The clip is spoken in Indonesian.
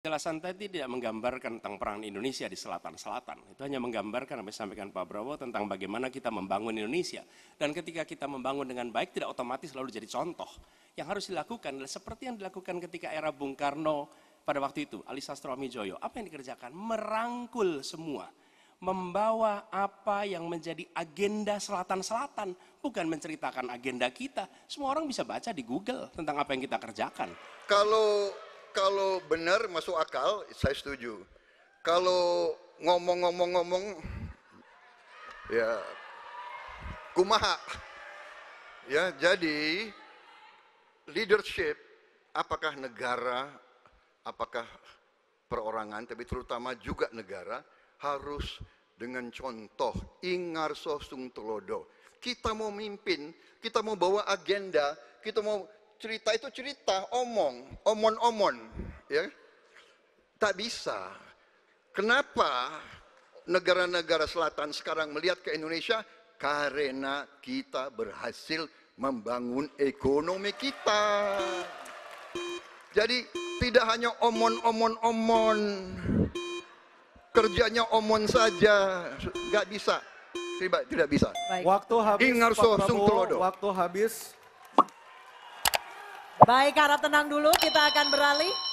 Penjelasan tadi tidak menggambarkan tentang perang Indonesia di selatan-selatan. Itu hanya menggambarkan apa yang disampaikan Pak Prabowo tentang bagaimana kita membangun Indonesia. Dan ketika kita membangun dengan baik tidak otomatis lalu jadi contoh. Yang harus dilakukan adalah seperti yang dilakukan ketika era Bung Karno pada waktu itu, Ali Sastro Joyo. Apa yang dikerjakan? Merangkul semua. Membawa apa yang menjadi agenda selatan-selatan. Bukan menceritakan agenda kita. Semua orang bisa baca di Google tentang apa yang kita kerjakan. Kalau kalau benar masuk akal, saya setuju. Kalau ngomong-ngomong-ngomong, ya kumaha. Ya, jadi leadership apakah negara, apakah perorangan, tapi terutama juga negara harus dengan contoh ingar sosung telodo. Kita mau mimpin, kita mau bawa agenda, kita mau cerita itu cerita, omong, omon-omon, ya. Tak bisa. Kenapa negara-negara selatan sekarang melihat ke Indonesia? Karena kita berhasil membangun ekonomi kita. Jadi tidak hanya omon-omon-omon, kerjanya omon saja, nggak bisa, tidak tidak bisa. Baik. Waktu habis. Ingar Pak waktu habis. Baik harap tenang dulu kita akan beralih.